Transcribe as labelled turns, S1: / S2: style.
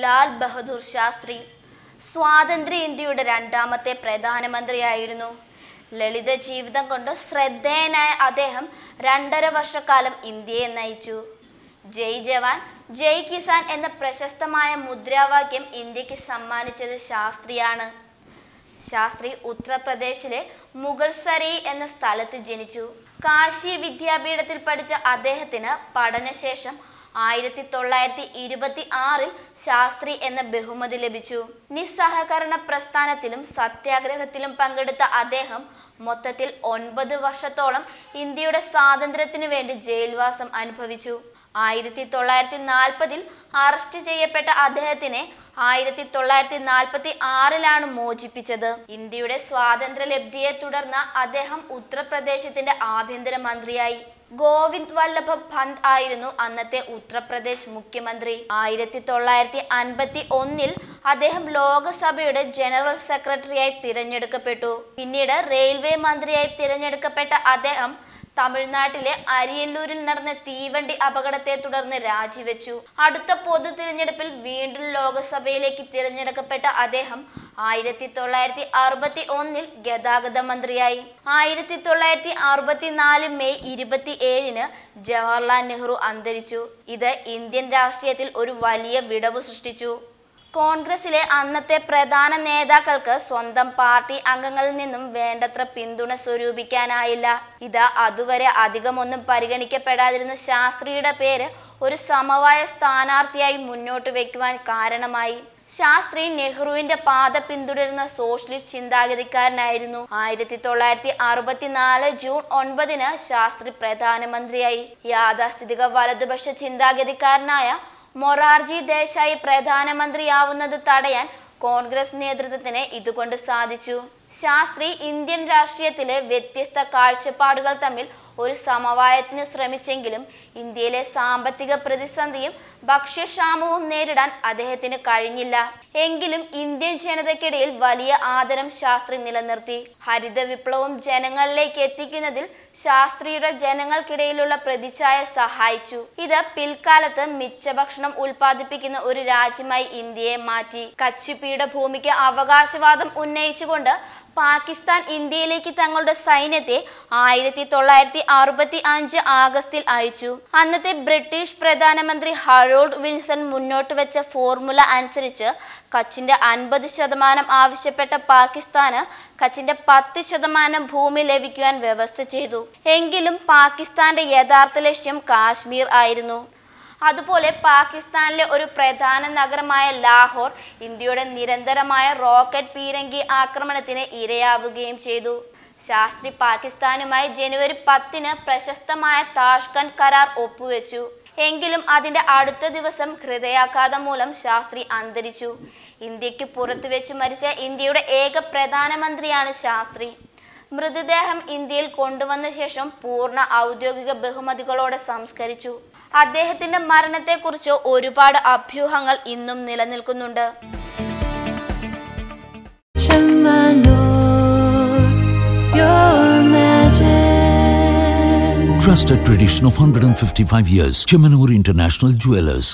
S1: ലാൽ ബഹദൂർ ശാസ്ത്രി സ്വാതന്ത്ര്യ ഇന്ത്യയുടെ രണ്ടാമത്തെ പ്രധാനമന്ത്രിയായിരുന്നു ലളിത ജീവിതം കൊണ്ട് ശ്രദ്ധേയനായ അദ്ദേഹം രണ്ടര വർഷക്കാലം ഇന്ത്യയെ നയിച്ചു ജയ് ജവാൻ ജയ് കിസാൻ എന്ന പ്രശസ്തമായ മുദ്രാവാക്യം ഇന്ത്യക്ക് സമ്മാനിച്ചത് ശാസ്ത്രിയാണ് ശാസ്ത്രി ഉത്തർപ്രദേശിലെ മുഗൾസരി എന്ന സ്ഥലത്ത് ജനിച്ചു കാശി വിദ്യാപീഠത്തിൽ പഠിച്ച അദ്ദേഹത്തിന് പഠനശേഷം ആയിരത്തി തൊള്ളായിരത്തി ഇരുപത്തി ആറിൽ ശാസ്ത്രി എന്ന ബഹുമതി ലഭിച്ചു നിസ്സഹകരണ പ്രസ്ഥാനത്തിലും സത്യാഗ്രഹത്തിലും പങ്കെടുത്ത അദ്ദേഹം മൊത്തത്തിൽ ഒൻപത് വർഷത്തോളം ഇന്ത്യയുടെ സ്വാതന്ത്ര്യത്തിനു വേണ്ടി ജയിൽവാസം അനുഭവിച്ചു ആയിരത്തി തൊള്ളായിരത്തി നാൽപ്പതിൽ അറസ്റ്റ് ചെയ്യപ്പെട്ട അദ്ദേഹത്തിനെ ആയിരത്തി തൊള്ളായിരത്തി നാൽപ്പത്തി ആറിലാണ് മോചിപ്പിച്ചത് ഇന്ത്യയുടെ സ്വാതന്ത്ര്യ ലബ്ധിയെ തുടർന്ന് അദ്ദേഹം ഉത്തർപ്രദേശത്തിന്റെ ആഭ്യന്തര മന്ത്രിയായി ഗോവിന്ദ് വല്ലഭ പന്ത് ആയിരുന്നു അന്നത്തെ ഉത്തർപ്രദേശ് മുഖ്യമന്ത്രി ആയിരത്തി തൊള്ളായിരത്തി അൻപത്തി ഒന്നിൽ അദ്ദേഹം ലോകസഭയുടെ ജനറൽ സെക്രട്ടറിയായി തിരഞ്ഞെടുക്കപ്പെട്ടു പിന്നീട് റെയിൽവേ മന്ത്രിയായി തിരഞ്ഞെടുക്കപ്പെട്ട അദ്ദേഹം തമിഴ്നാട്ടിലെ അരിയല്ലൂരിൽ നടന്ന തീവണ്ടി അപകടത്തെ തുടർന്ന് രാജിവെച്ചു അടുത്ത പൊതു തിരഞ്ഞെടുപ്പിൽ വീണ്ടും ലോക്സഭയിലേക്ക് തിരഞ്ഞെടുക്കപ്പെട്ട അദ്ദേഹം ആയിരത്തി തൊള്ളായിരത്തി അറുപത്തി ഒന്നിൽ ഗതാഗത മന്ത്രിയായി ആയിരത്തി തൊള്ളായിരത്തി നാല് മെയ് ഇരുപത്തി ഏഴിന് ജവഹർലാൽ നെഹ്റു അന്തരിച്ചു ഇത് ഇന്ത്യൻ രാഷ്ട്രീയത്തിൽ ഒരു വലിയ വിടവ് സൃഷ്ടിച്ചു കോൺഗ്രസിലെ അന്നത്തെ പ്രധാന നേതാക്കൾക്ക് സ്വന്തം പാർട്ടി അംഗങ്ങളിൽ നിന്നും വേണ്ടത്ര പിന്തുണ സ്വരൂപിക്കാനായില്ല ഇത് അതുവരെ അധികമൊന്നും പരിഗണിക്കപ്പെടാതിരുന്ന ശാസ്ത്രിയുടെ പേര് ഒരു സമവായ സ്ഥാനാർത്ഥിയായി മുന്നോട്ട് വയ്ക്കുവാൻ കാരണമായി ശാസ്ത്രി നെഹ്റുവിന്റെ പാത പിന്തുടരുന്ന സോഷ്യലിസ്റ്റ് ചിന്താഗതിക്കാരനായിരുന്നു ആയിരത്തി തൊള്ളായിരത്തി അറുപത്തിനാല് ജൂൺ ഒൻപതിന് ശാസ്ത്രി പ്രധാനമന്ത്രിയായി യാഥാസ്ഥിതിക വലതുപക്ഷ ചിന്താഗതിക്കാരനായ മൊറാർജി ദേശായി പ്രധാനമന്ത്രിയാവുന്നത് തടയാൻ കോൺഗ്രസ് നേതൃത്വത്തിന് ഇതുകൊണ്ട് സാധിച്ചു ശാസ്ത്രി ഇന്ത്യൻ രാഷ്ട്രീയത്തിലെ വ്യത്യസ്ത കാഴ്ചപ്പാടുകൾ തമ്മിൽ ഒരു സമവായത്തിന് ശ്രമിച്ചെങ്കിലും ഇന്ത്യയിലെ സാമ്പത്തിക പ്രതിസന്ധിയും ഭക്ഷ്യക്ഷാമവും നേരിടാൻ അദ്ദേഹത്തിന് കഴിഞ്ഞില്ല എങ്കിലും ഇന്ത്യൻ ജനതയ്ക്കിടയിൽ വലിയ ആദരം ശാസ്ത്രി നിലനിർത്തി ഹരിത വിപ്ലവം ജനങ്ങളിലേക്ക് എത്തിക്കുന്നതിൽ ശാസ്ത്രിയുടെ ജനങ്ങൾക്കിടയിലുള്ള പ്രതിച്ഛായ സഹായിച്ചു ഇത് പിൽക്കാലത്ത് മിച്ചഭക്ഷണം ഉൽപ്പാദിപ്പിക്കുന്ന ഒരു രാജ്യമായി ഇന്ത്യയെ മാറ്റി കച്ചിപ്പിയുടെ ഭൂമിക്ക് അവകാശവാദം ഉന്നയിച്ചുകൊണ്ട് പാകിസ്ഥാൻ ഇന്ത്യയിലേക്ക് തങ്ങളുടെ സൈന്യത്തെ ആയിരത്തി തൊള്ളായിരത്തി അറുപത്തി അഞ്ച് ആഗസ്റ്റിൽ അയച്ചു അന്നത്തെ ബ്രിട്ടീഷ് പ്രധാനമന്ത്രി ഹറോൾഡ് വിൽസൺ മുന്നോട്ട് വെച്ച ഫോർമുല അനുസരിച്ച് കച്ചിന്റെ അൻപത് ശതമാനം ആവശ്യപ്പെട്ട പാകിസ്ഥാന് കച്ചിന്റെ പത്ത് ശതമാനം ഭൂമി ലഭിക്കുവാൻ വ്യവസ്ഥ ചെയ്തു എങ്കിലും പാകിസ്ഥാന്റെ യഥാർത്ഥ ലക്ഷ്യം കാശ്മീർ ആയിരുന്നു അതുപോലെ പാകിസ്ഥാനിലെ ഒരു പ്രധാന നഗരമായ ലാഹോർ ഇന്ത്യയുടെ നിരന്തരമായ റോക്കറ്റ് പീരങ്കി ആക്രമണത്തിന് ഇരയാവുകയും ചെയ്തു ശാസ്ത്രി പാകിസ്ഥാനുമായി ജനുവരി പത്തിന് പ്രശസ്തമായ താഷ്കണ്ട് കരാർ ഒപ്പുവെച്ചു എങ്കിലും അതിന്റെ അടുത്ത ദിവസം ഹൃദയാഘാതം മൂലം ശാസ്ത്രി അന്തരിച്ചു ഇന്ത്യക്ക് പുറത്തു വെച്ച് മരിച്ച ഇന്ത്യയുടെ ഏക പ്രധാനമന്ത്രിയാണ് ശാസ്ത്രി മൃതദേഹം ഇന്ത്യയിൽ കൊണ്ടുവന്ന ശേഷം പൂർണ്ണ ഔദ്യോഗിക ബഹുമതികളോടെ സംസ്കരിച്ചു അദ്ദേഹത്തിന്റെ മരണത്തെക്കുറിച്ച് ഒരുപാട് അഭ്യൂഹങ്ങൾ ഇന്നും നിലനിൽക്കുന്നുണ്ട് Trusted tradition of 155 years, Chemanur International Jewelers.